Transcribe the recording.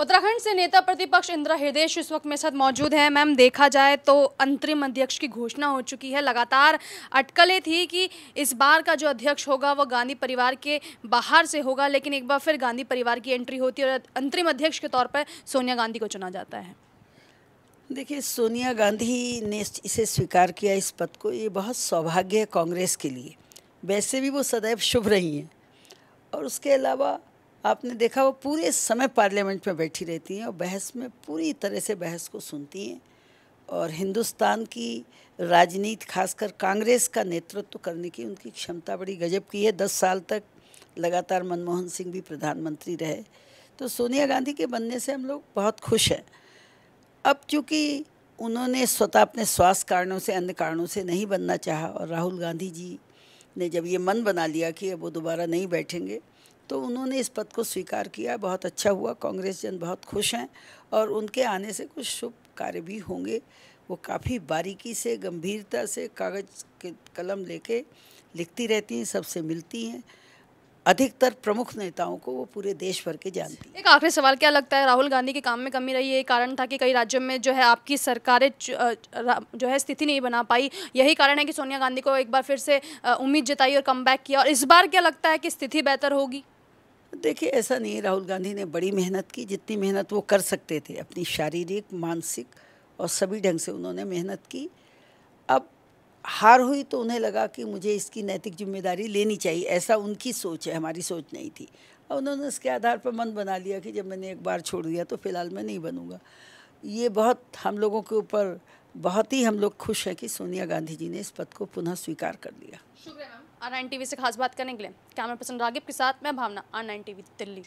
उत्तराखंड से नेता प्रतिपक्ष इंदिरा हृदय इस वक्त मेरे साथ मौजूद है मैम देखा जाए तो अंतरिम अध्यक्ष की घोषणा हो चुकी है लगातार अटकलें थी कि इस बार का जो अध्यक्ष होगा वो गांधी परिवार के बाहर से होगा लेकिन एक बार फिर गांधी परिवार की एंट्री होती है और अंतरिम अध्यक्ष के तौर पर सोनिया गांधी को चुना जाता है देखिए सोनिया गांधी ने इसे स्वीकार किया इस पद को ये बहुत सौभाग्य है कांग्रेस के लिए वैसे भी वो सदैव शुभ रही हैं और उसके अलावा आपने देखा वो पूरे समय पार्लियामेंट में बैठी रहती हैं और बहस में पूरी तरह से बहस को सुनती हैं और हिंदुस्तान की राजनीति खासकर कांग्रेस का नेतृत्व तो करने की उनकी क्षमता बड़ी गजब की है दस साल तक लगातार मनमोहन सिंह भी प्रधानमंत्री रहे तो सोनिया गांधी के बनने से हम लोग बहुत खुश हैं अब चूँकि उन्होंने स्वतः अपने स्वास्थ्य कारणों से अन्य कारणों से नहीं बनना चाहा और राहुल गांधी जी ने जब ये मन बना लिया कि अब वो दोबारा नहीं बैठेंगे तो उन्होंने इस पद को स्वीकार किया बहुत अच्छा हुआ कांग्रेस जन बहुत खुश हैं और उनके आने से कुछ शुभ कार्य भी होंगे वो काफ़ी बारीकी से गंभीरता से कागज़ के कलम लेके लिखती रहती हैं सबसे मिलती हैं अधिकतर प्रमुख नेताओं को वो पूरे देश भर के जानती हैं एक आखिरी सवाल क्या लगता है राहुल गांधी के काम में कमी रही है कारण था कि कई राज्यों में जो है आपकी सरकारें जो है स्थिति नहीं बना पाई यही कारण है कि सोनिया गांधी को एक बार फिर से उम्मीद जताई और कम किया और इस बार क्या लगता है कि स्थिति बेहतर होगी देखिए ऐसा नहीं राहुल गांधी ने बड़ी मेहनत की जितनी मेहनत वो कर सकते थे अपनी शारीरिक मानसिक और सभी ढंग से उन्होंने मेहनत की अब हार हुई तो उन्हें लगा कि मुझे इसकी नैतिक जिम्मेदारी लेनी चाहिए ऐसा उनकी सोच है हमारी सोच नहीं थी और उन्होंने इसके आधार पर मन बना लिया कि जब मैंने एक बार छोड़ दिया तो फिलहाल मैं नहीं बनूंगा ये बहुत हम लोगों के ऊपर बहुत ही हम लोग खुश हैं कि सोनिया गांधी जी ने इस पद को पुनः स्वीकार कर लिया शुक्रिया आर नाइन टीवी से खास बात करने के लिए कैमरा पर्सन रागिब के साथ मैं Bhavna R nine TV Delhi